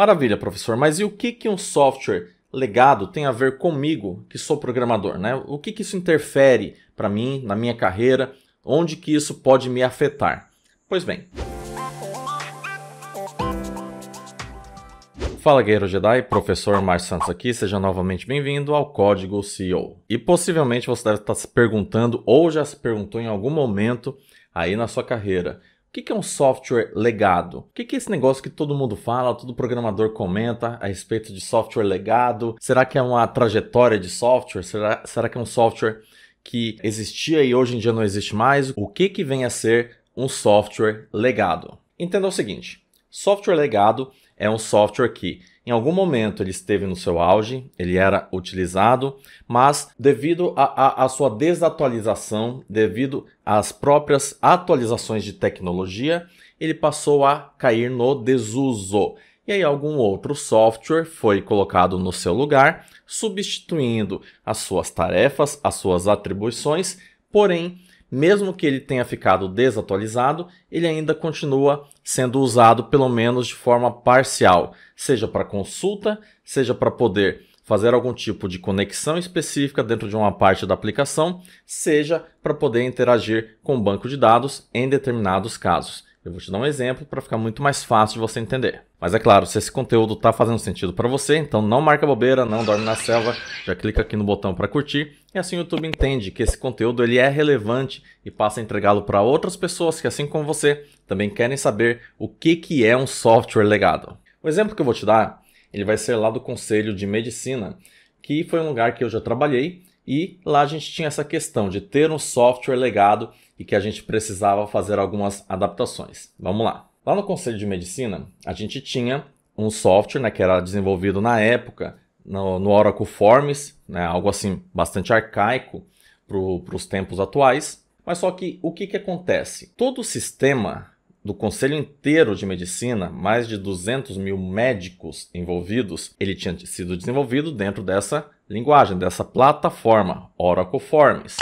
Maravilha, professor, mas e o que, que um software legado tem a ver comigo, que sou programador? Né? O que, que isso interfere para mim, na minha carreira? Onde que isso pode me afetar? Pois bem. Fala Guerreiro Jedi, professor Mar Santos aqui, seja novamente bem-vindo ao Código CEO. E possivelmente você deve estar se perguntando ou já se perguntou em algum momento aí na sua carreira, o que é um software legado? O que é esse negócio que todo mundo fala, todo programador comenta a respeito de software legado? Será que é uma trajetória de software? Será, será que é um software que existia e hoje em dia não existe mais? O que, que vem a ser um software legado? Entenda o seguinte: software legado é um software que em algum momento ele esteve no seu auge, ele era utilizado, mas devido à sua desatualização, devido às próprias atualizações de tecnologia, ele passou a cair no desuso. E aí algum outro software foi colocado no seu lugar, substituindo as suas tarefas, as suas atribuições, porém mesmo que ele tenha ficado desatualizado, ele ainda continua sendo usado pelo menos de forma parcial, seja para consulta, seja para poder fazer algum tipo de conexão específica dentro de uma parte da aplicação, seja para poder interagir com o banco de dados em determinados casos. Eu vou te dar um exemplo para ficar muito mais fácil de você entender. Mas é claro, se esse conteúdo está fazendo sentido para você, então não marca bobeira, não dorme na selva, já clica aqui no botão para curtir e assim o YouTube entende que esse conteúdo ele é relevante e passa a entregá-lo para outras pessoas que, assim como você, também querem saber o que, que é um software legado. O exemplo que eu vou te dar, ele vai ser lá do Conselho de Medicina, que foi um lugar que eu já trabalhei e lá a gente tinha essa questão de ter um software legado e que a gente precisava fazer algumas adaptações. Vamos lá. Lá no Conselho de Medicina, a gente tinha um software né, que era desenvolvido na época no, no Oracle Forms, né, algo assim bastante arcaico para os tempos atuais. Mas só que o que, que acontece? Todo o sistema do conselho inteiro de medicina, mais de 200 mil médicos envolvidos, ele tinha sido desenvolvido dentro dessa linguagem, dessa plataforma Oracle Forms.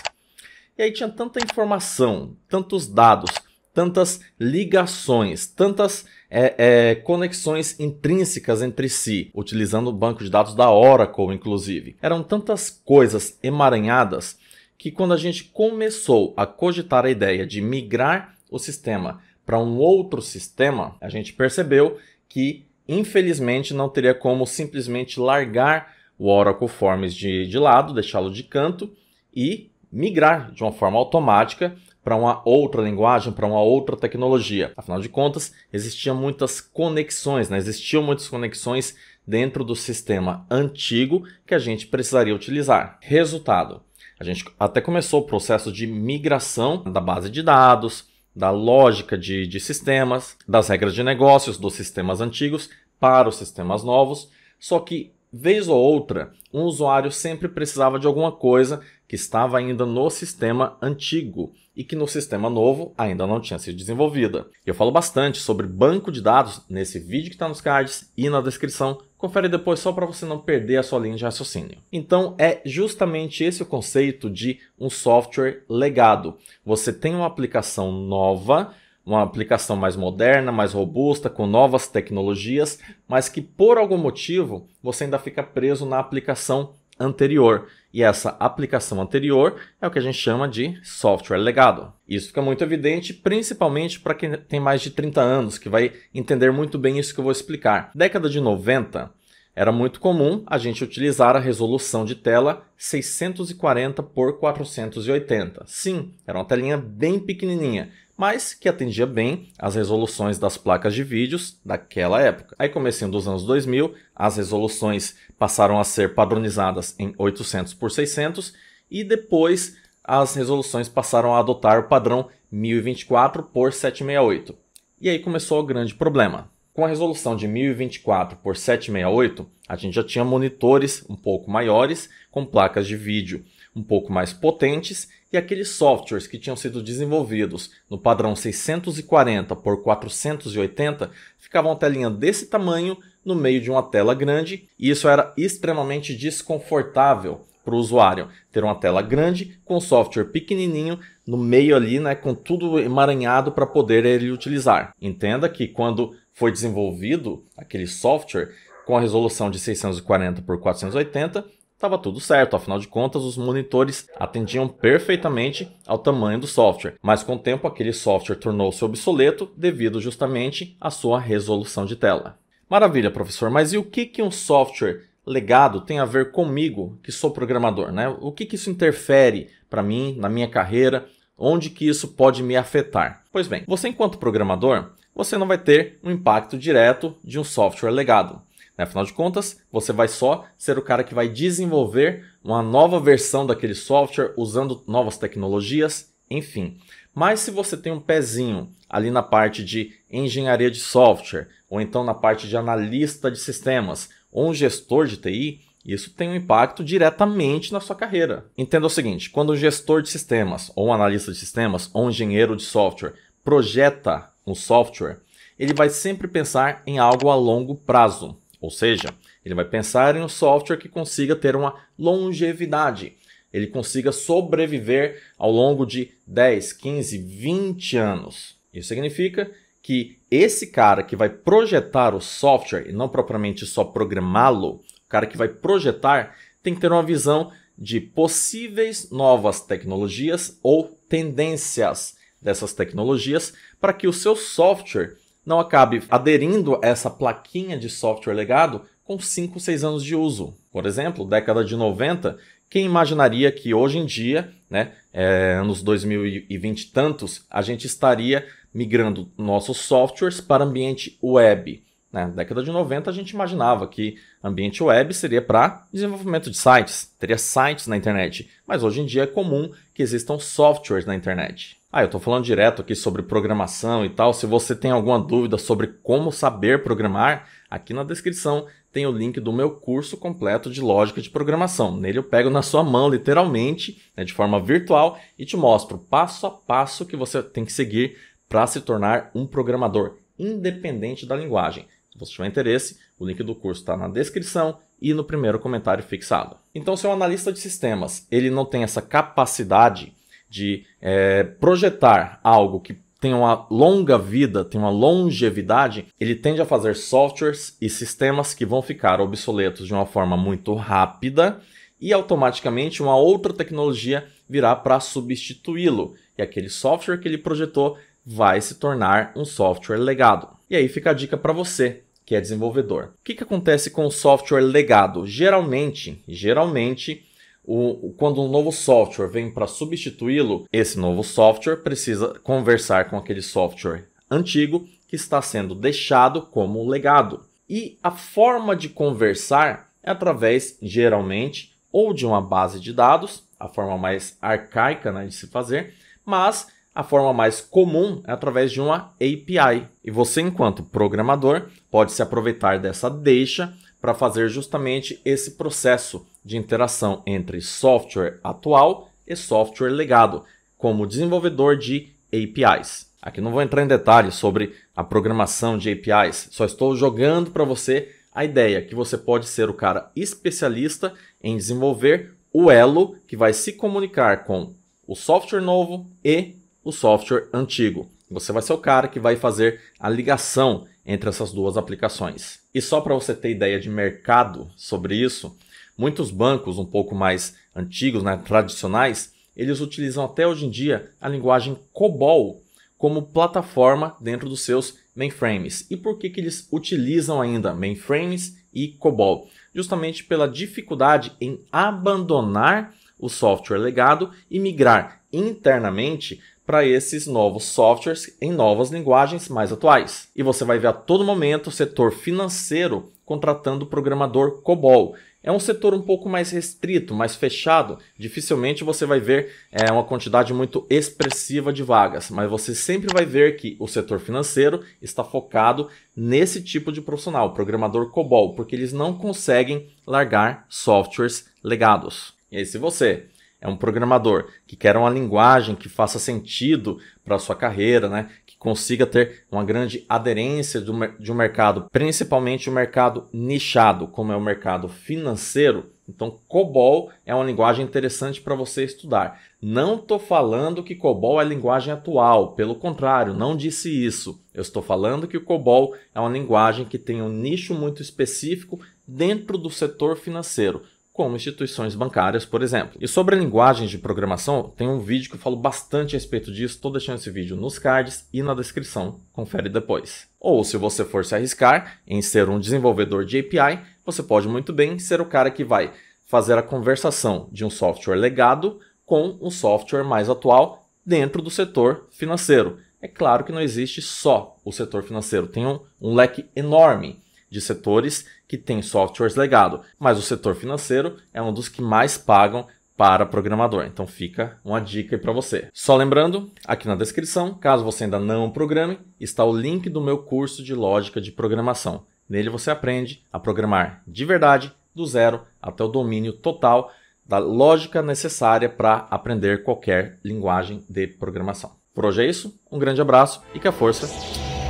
E aí tinha tanta informação, tantos dados, tantas ligações, tantas é, é, conexões intrínsecas entre si, utilizando o banco de dados da Oracle, inclusive. Eram tantas coisas emaranhadas que quando a gente começou a cogitar a ideia de migrar o sistema para um outro sistema, a gente percebeu que infelizmente não teria como simplesmente largar o Oracle Forms de, de lado, deixá-lo de canto e migrar de uma forma automática para uma outra linguagem, para uma outra tecnologia. Afinal de contas, existiam muitas conexões, né? existiam muitas conexões dentro do sistema antigo que a gente precisaria utilizar. Resultado: a gente até começou o processo de migração da base de dados, da lógica de, de sistemas, das regras de negócios dos sistemas antigos para os sistemas novos. Só que, vez ou outra, um usuário sempre precisava de alguma coisa que estava ainda no sistema antigo e que no sistema novo ainda não tinha sido desenvolvida. Eu falo bastante sobre banco de dados nesse vídeo que está nos cards e na descrição. Confere depois só para você não perder a sua linha de raciocínio. Então é justamente esse o conceito de um software legado. Você tem uma aplicação nova, uma aplicação mais moderna, mais robusta, com novas tecnologias, mas que por algum motivo você ainda fica preso na aplicação anterior. E essa aplicação anterior é o que a gente chama de software legado. Isso fica muito evidente, principalmente para quem tem mais de 30 anos, que vai entender muito bem isso que eu vou explicar. Década de 90, era muito comum a gente utilizar a resolução de tela 640 por 480. Sim, era uma telinha bem pequenininha, mas que atendia bem as resoluções das placas de vídeos daquela época. Aí, começando os anos 2000, as resoluções passaram a ser padronizadas em 800 por 600 e depois as resoluções passaram a adotar o padrão 1024 por 768. E aí começou o grande problema. Com a resolução de 1024 por 768, a gente já tinha monitores um pouco maiores, com placas de vídeo um pouco mais potentes e aqueles softwares que tinham sido desenvolvidos no padrão 640 por 480 ficavam telinha desse tamanho no meio de uma tela grande, e isso era extremamente desconfortável para o usuário ter uma tela grande com software pequenininho no meio ali, né, com tudo emaranhado para poder ele utilizar. Entenda que quando foi desenvolvido aquele software com a resolução de 640 por 480, Tava tudo certo, afinal de contas, os monitores atendiam perfeitamente ao tamanho do software, mas com o tempo aquele software tornou-se obsoleto devido justamente à sua resolução de tela. Maravilha, professor, mas e o que, que um software legado tem a ver comigo, que sou programador? Né? O que, que isso interfere para mim, na minha carreira? Onde que isso pode me afetar? Pois bem, você enquanto programador, você não vai ter um impacto direto de um software legado. Né? Afinal de contas, você vai só ser o cara que vai desenvolver uma nova versão daquele software usando novas tecnologias, enfim. Mas se você tem um pezinho ali na parte de engenharia de software, ou então na parte de analista de sistemas, ou um gestor de TI, isso tem um impacto diretamente na sua carreira. Entenda o seguinte: quando um gestor de sistemas, ou um analista de sistemas, ou um engenheiro de software projeta um software, ele vai sempre pensar em algo a longo prazo. Ou seja, ele vai pensar em um software que consiga ter uma longevidade, ele consiga sobreviver ao longo de 10, 15, 20 anos. Isso significa que esse cara que vai projetar o software e não propriamente só programá-lo, o cara que vai projetar tem que ter uma visão de possíveis novas tecnologias ou tendências dessas tecnologias para que o seu software não acabe aderindo a essa plaquinha de software legado com 5, 6 anos de uso. Por exemplo, década de 90, quem imaginaria que hoje em dia, né, é, anos 2020 e tantos, a gente estaria migrando nossos softwares para ambiente web? Na né, década de 90, a gente imaginava que ambiente web seria para desenvolvimento de sites, teria sites na internet, mas hoje em dia é comum que existam softwares na internet. Ah, eu estou falando direto aqui sobre programação e tal. Se você tem alguma dúvida sobre como saber programar, aqui na descrição tem o link do meu curso completo de lógica de programação. Nele eu pego na sua mão, literalmente, né, de forma virtual, e te mostro passo a passo que você tem que seguir para se tornar um programador, independente da linguagem. Se você tiver interesse, o link do curso está na descrição e no primeiro comentário fixado. Então, se é um analista de sistemas ele não tem essa capacidade de é, projetar algo que tem uma longa vida, tem uma longevidade, ele tende a fazer softwares e sistemas que vão ficar obsoletos de uma forma muito rápida e automaticamente uma outra tecnologia virá para substituí-lo. E aquele software que ele projetou vai se tornar um software legado. E aí fica a dica para você que é desenvolvedor. O que, que acontece com o software legado? Geralmente, geralmente o, quando um novo software vem para substituí-lo, esse novo software precisa conversar com aquele software antigo que está sendo deixado como legado. E a forma de conversar é através, geralmente, ou de uma base de dados, a forma mais arcaica né, de se fazer, mas a forma mais comum é através de uma API. E você, enquanto programador, pode se aproveitar dessa deixa para fazer justamente esse processo de interação entre software atual e software legado, como desenvolvedor de APIs. Aqui não vou entrar em detalhes sobre a programação de APIs, só estou jogando para você a ideia que você pode ser o cara especialista em desenvolver o elo que vai se comunicar com o software novo e o software antigo. Você vai ser o cara que vai fazer a ligação entre essas duas aplicações. E só para você ter ideia de mercado sobre isso, muitos bancos um pouco mais antigos, né, tradicionais, eles utilizam até hoje em dia a linguagem COBOL como plataforma dentro dos seus mainframes. E por que, que eles utilizam ainda mainframes e COBOL? Justamente pela dificuldade em abandonar o software legado e migrar internamente para esses novos softwares em novas linguagens mais atuais. E você vai ver a todo momento o setor financeiro contratando programador COBOL. É um setor um pouco mais restrito, mais fechado. Dificilmente você vai ver é, uma quantidade muito expressiva de vagas, mas você sempre vai ver que o setor financeiro está focado nesse tipo de profissional, programador COBOL, porque eles não conseguem largar softwares legados. E aí, se você é um programador que quer uma linguagem que faça sentido para a sua carreira, né? que consiga ter uma grande aderência do, de um mercado, principalmente o um mercado nichado, como é o mercado financeiro. Então, COBOL é uma linguagem interessante para você estudar. Não estou falando que COBOL é linguagem atual, pelo contrário, não disse isso. Eu estou falando que o COBOL é uma linguagem que tem um nicho muito específico dentro do setor financeiro como instituições bancárias, por exemplo. E sobre a linguagem de programação, tem um vídeo que eu falo bastante a respeito disso, estou deixando esse vídeo nos cards e na descrição, confere depois. Ou se você for se arriscar em ser um desenvolvedor de API, você pode muito bem ser o cara que vai fazer a conversação de um software legado com um software mais atual dentro do setor financeiro. É claro que não existe só o setor financeiro, tem um, um leque enorme de setores que têm softwares legado, mas o setor financeiro é um dos que mais pagam para programador. Então fica uma dica aí para você. Só lembrando, aqui na descrição, caso você ainda não programe, está o link do meu curso de lógica de programação. Nele você aprende a programar de verdade, do zero até o domínio total da lógica necessária para aprender qualquer linguagem de programação. Por hoje é isso, um grande abraço e que a força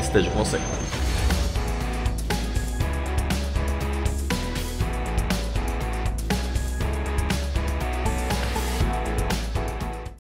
esteja com você.